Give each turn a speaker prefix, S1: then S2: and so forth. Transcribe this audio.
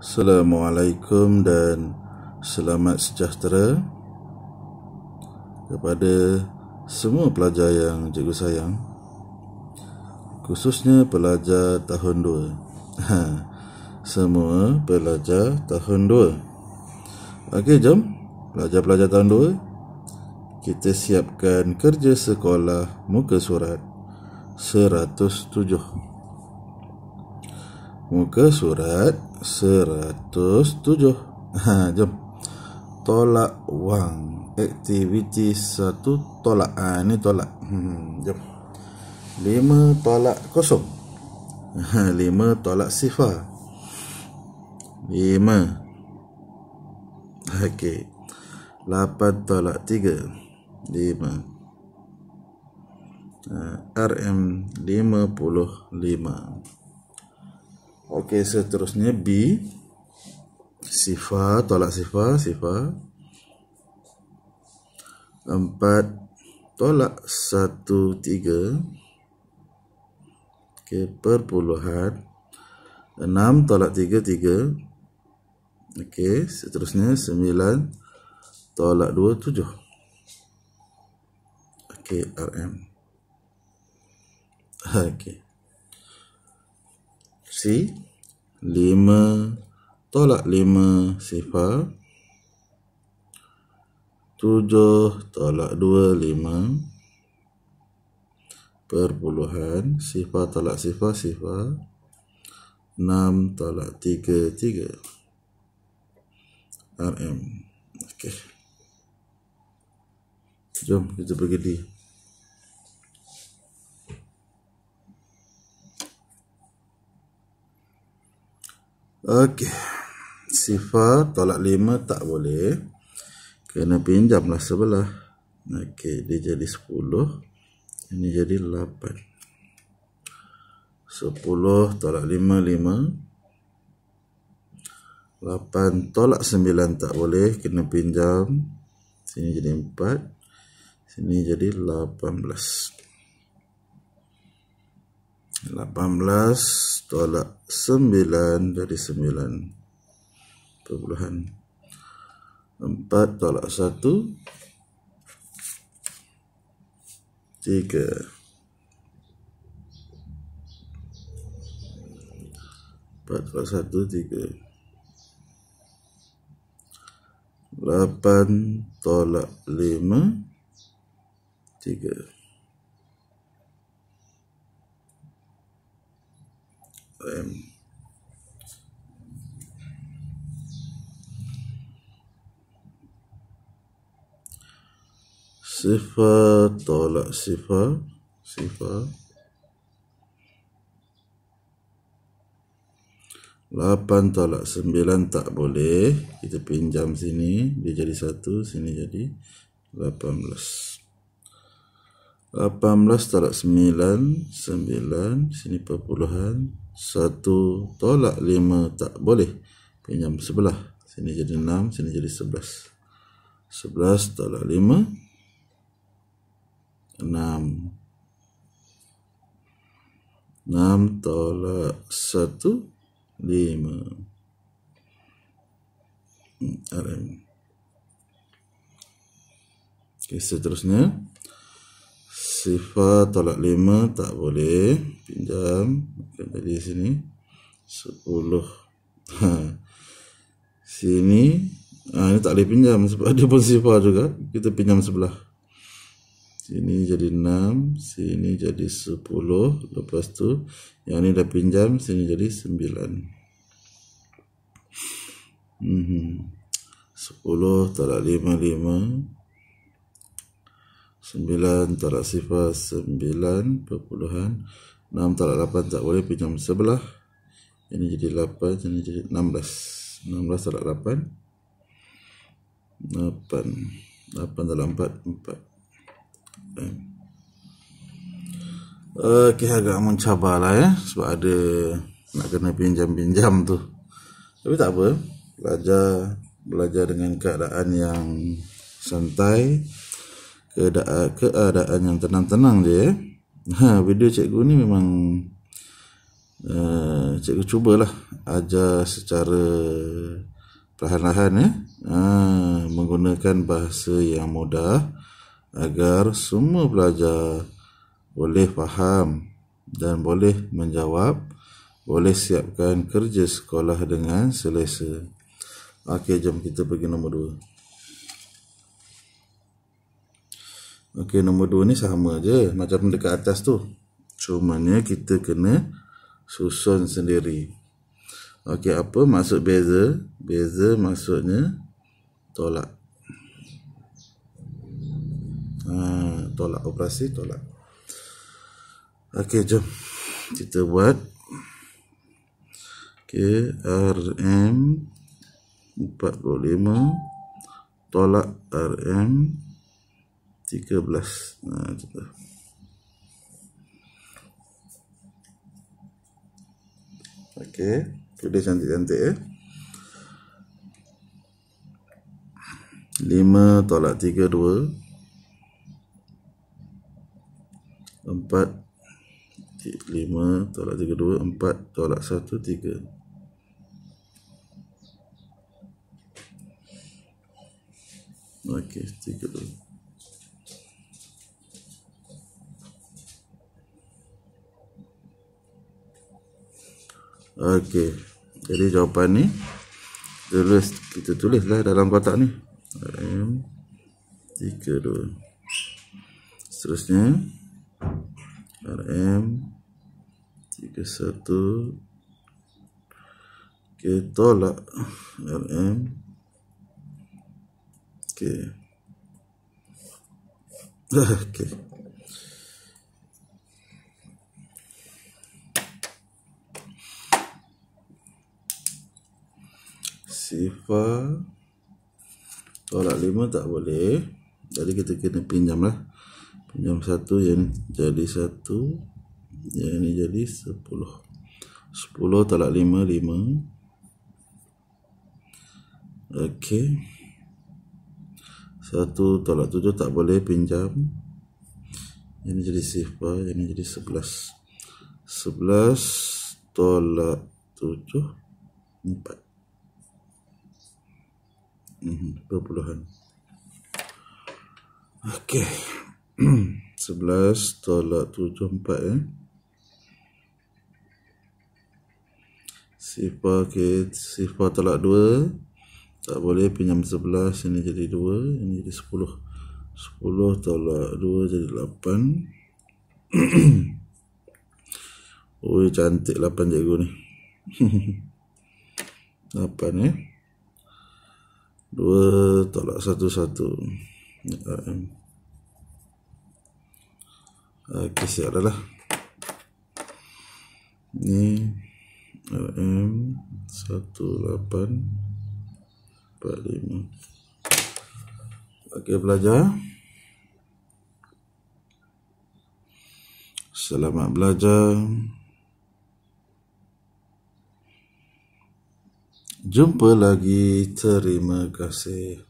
S1: Assalamualaikum dan selamat sejahtera kepada semua pelajar yang cikgu sayang khususnya pelajar tahun 2 ha, semua pelajar tahun 2 ok jom pelajar-pelajar tahun 2 kita siapkan kerja sekolah muka surat 107 107 Muka surat 107 ha, Jom Tolak wang Aktiviti 1 tolak ha, Ini tolak hmm, Jom 5 tolak kosong 5 ha, tolak sifar 5 Ok 8 tolak 3 5 RM 55 RM 55 Okey, seterusnya B sifat tolak sifat sifat empat tolak 1 3 okey perpuluhan enam tolak tiga 3 okey seterusnya sembilan tolak 2 7 okey rm okey C 5 tolak 5 sifar 7 tolak 2 5 perpuluhan sifar tolak sifar sifar 6 tolak 3 3 RM okey jom kita pergi di Okey. Sifar tolak lima tak boleh. Kena pinjamlah sebelah. Okey, dia jadi 10. Ini jadi lapan. Sepuluh tolak lima lima, lapan tolak sembilan tak boleh. Kena pinjam. Sini jadi empat, Sini jadi lapan 18. 18 tolak 9 dari 9 perpuluhan 4 tolak 1 3 4 tolak 1 3 8 tolak 5 3 3 sifar tolak sifar sifar lapan tolak sembilan tak boleh kita pinjam sini dia jadi satu sini jadi lapan belas 18 tolak 9 9 sini perpuluhan 1 tolak 5 tak boleh pinjam sebelah sini jadi 6 sini jadi 11 11 tolak 5 6 6 tolak 1 5 hmm, RM Okay, seterusnya so Sifat tolak lima tak boleh pinjam Maka dari sini sepuluh ha. sini ha, ini tak boleh pinjam sebab dia pun sifat juga kita pinjam sebelah sini jadi enam sini jadi sepuluh lepas tu yang ini dah pinjam sini jadi sembilan mhm. sepuluh tolak lima lima sembilan tarak sifar sembilan perpuluhan enam tarak lapan tak boleh pinjam sebelah ini jadi lapan ini jadi enam belas enam belas tarak lapan lapan lapan tarak empat empat Okey agak mencabar lah ya Sebab ada nak kena pinjam-pinjam tu Tapi tak apa Belajar Belajar dengan keadaan yang Santai keadaan, eh, keadaan yang tenang-tenang je eh. ha, video cikgu ni memang uh, cikgu cubalah ajar secara perlahan-lahan eh. ha, menggunakan bahasa yang mudah agar semua pelajar boleh faham dan boleh menjawab boleh siapkan kerja sekolah dengan selesa ok jom kita pergi nombor 2 Ok, nombor 2 ni sama je Macam dekat atas tu cuma Cumanya kita kena susun sendiri Ok, apa maksud beza? Beza maksudnya tolak ha, Tolak, operasi tolak Ok, jom Kita buat Ok, RM 45 Tolak RM 45 tiga belas, nah Okey, tulis cantik-cantik eh. 5 tolak dua, empat, lima tolak tiga dua, empat tolak satu tiga, Okey, tiga tu. Okey. Jadi jawapan ni tulis kita tulislah dalam kotak ni. RM 32. Seterusnya RM 31 ke tolak RM Okey. Okey. sifar tolak 5 tak boleh jadi kita kena pinjam lah pinjam 1 yang jadi 1 yang ni jadi 10 10 tolak 5 5 ok 1 tolak 7 tak boleh pinjam yang ni jadi sifar yang ni jadi 11 11 tolak 7 4 perpuluhan mhm, Okey 11 tolak 7 4 eh Sifar okay. Sifar tolak 2 Tak boleh pinjam 11 ini jadi 2 Ini jadi 10 10 tolak 2 jadi 8 Ui cantik 8 cikgu ni 8 eh 2 tolak 1 1 RM ok siap dah lah ni RM lima. Okay belajar selamat belajar Jumpa lagi, terima kasih.